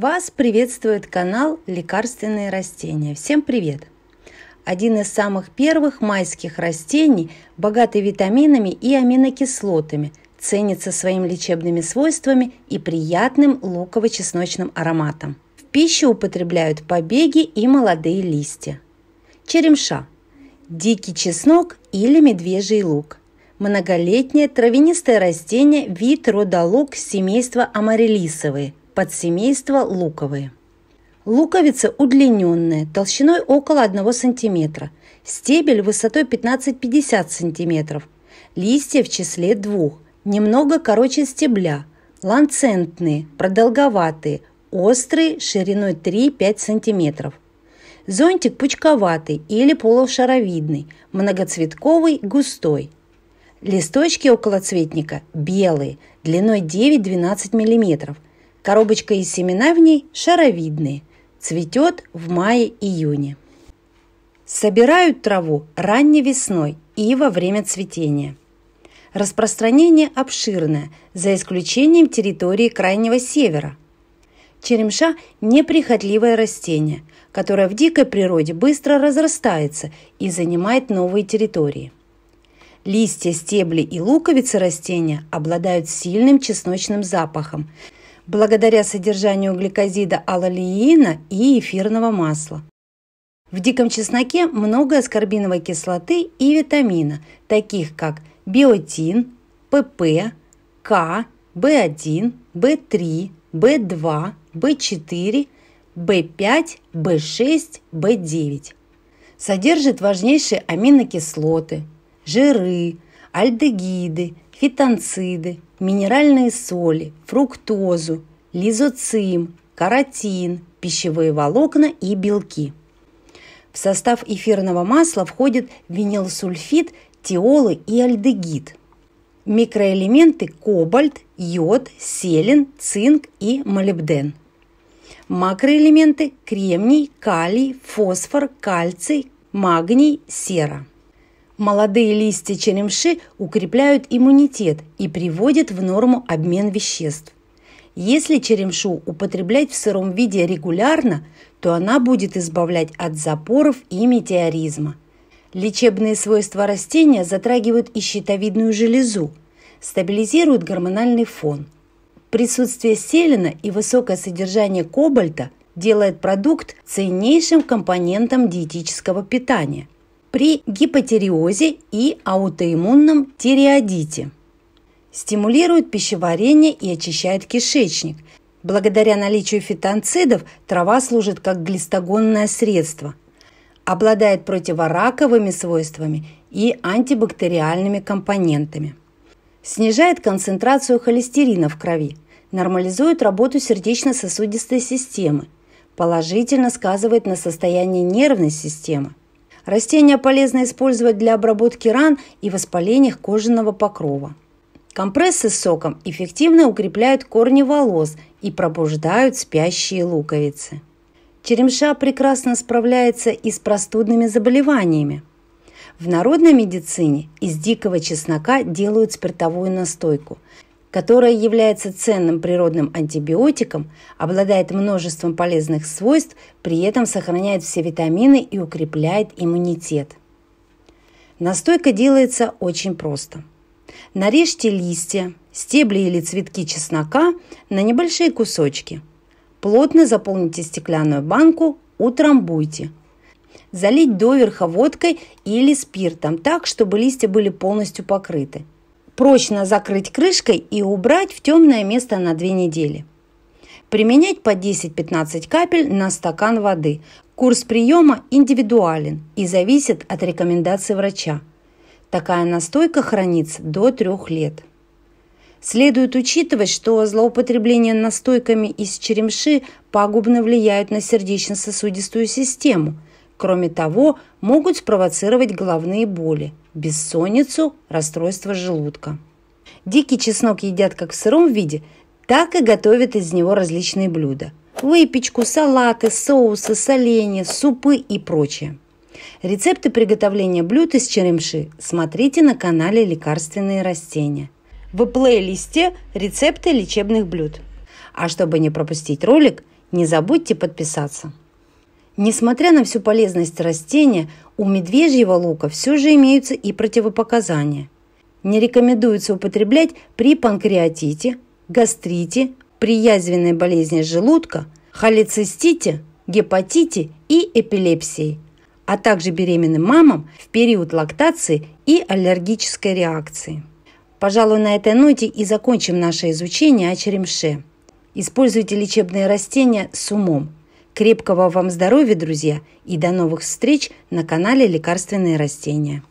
Вас приветствует канал «Лекарственные растения». Всем привет! Один из самых первых майских растений, богатый витаминами и аминокислотами, ценится своими лечебными свойствами и приятным луково-чесночным ароматом. В пищу употребляют побеги и молодые листья. Черемша – дикий чеснок или медвежий лук. Многолетнее травянистое растение вид родолук семейства амарелисовые – подсемейство луковые. Луковицы удлиненные, толщиной около 1 см, стебель высотой 15-50 см, листья в числе двух, немного короче стебля, ланцентные, продолговатые, острые, шириной 3-5 см. Зонтик пучковатый или полушаровидный, многоцветковый, густой. Листочки околоцветника белые, длиной 9-12 миллиметров. Коробочка и семена в ней шаровидные. Цветет в мае-июне. Собирают траву ранней весной и во время цветения. Распространение обширное, за исключением территории Крайнего Севера. Черемша – неприхотливое растение, которое в дикой природе быстро разрастается и занимает новые территории. Листья, стебли и луковицы растения обладают сильным чесночным запахом – благодаря содержанию гликозида алалиина и эфирного масла. В диком чесноке много аскорбиновой кислоты и витамина, таких как биотин, ПП, К, В1, В3, В2, В4, В5, В6, В9. Содержит важнейшие аминокислоты, жиры, альдегиды, фитонциды, минеральные соли, фруктозу, лизоцим, каротин, пищевые волокна и белки. В состав эфирного масла входят винилсульфид, тиолы и альдегид. Микроэлементы кобальт, йод, селен, цинк и молибден. Макроэлементы кремний, калий, фосфор, кальций, магний, сера – Молодые листья черемши укрепляют иммунитет и приводят в норму обмен веществ. Если черемшу употреблять в сыром виде регулярно, то она будет избавлять от запоров и метеоризма. Лечебные свойства растения затрагивают и щитовидную железу, стабилизируют гормональный фон. Присутствие селена и высокое содержание кобальта делает продукт ценнейшим компонентом диетического питания – при гипотиреозе и аутоиммунном тиреодите. Стимулирует пищеварение и очищает кишечник. Благодаря наличию фитонцидов трава служит как глистогонное средство. Обладает противораковыми свойствами и антибактериальными компонентами. Снижает концентрацию холестерина в крови. Нормализует работу сердечно-сосудистой системы. Положительно сказывает на состоянии нервной системы – Растения полезно использовать для обработки ран и воспаления кожаного покрова. Компрессы с соком эффективно укрепляют корни волос и пробуждают спящие луковицы. Черемша прекрасно справляется и с простудными заболеваниями. В народной медицине из дикого чеснока делают спиртовую настойку – которая является ценным природным антибиотиком, обладает множеством полезных свойств, при этом сохраняет все витамины и укрепляет иммунитет. Настойка делается очень просто. Нарежьте листья, стебли или цветки чеснока на небольшие кусочки. Плотно заполните стеклянную банку, утрамбуйте. Залить доверха водкой или спиртом так, чтобы листья были полностью покрыты – прочно закрыть крышкой и убрать в темное место на 2 недели. Применять по 10-15 капель на стакан воды. Курс приема индивидуален и зависит от рекомендаций врача. Такая настойка хранится до 3 лет. Следует учитывать, что злоупотребление настойками из черемши пагубно влияет на сердечно-сосудистую систему. Кроме того, могут спровоцировать головные боли – бессонницу, расстройство желудка. Дикий чеснок едят как в сыром виде, так и готовят из него различные блюда. Выпечку, салаты, соусы, соленья, супы и прочее. Рецепты приготовления блюд из черемши смотрите на канале «Лекарственные растения». В плейлисте «Рецепты лечебных блюд». А чтобы не пропустить ролик, не забудьте подписаться. Несмотря на всю полезность растения, у медвежьего лука все же имеются и противопоказания. Не рекомендуется употреблять при панкреатите, гастрите, при язвенной болезни желудка, холецистите, гепатите и эпилепсии, а также беременным мамам в период лактации и аллергической реакции. Пожалуй, на этой ноте и закончим наше изучение о черемше. Используйте лечебные растения с умом – Крепкого вам здоровья, друзья, и до новых встреч на канале «Лекарственные растения».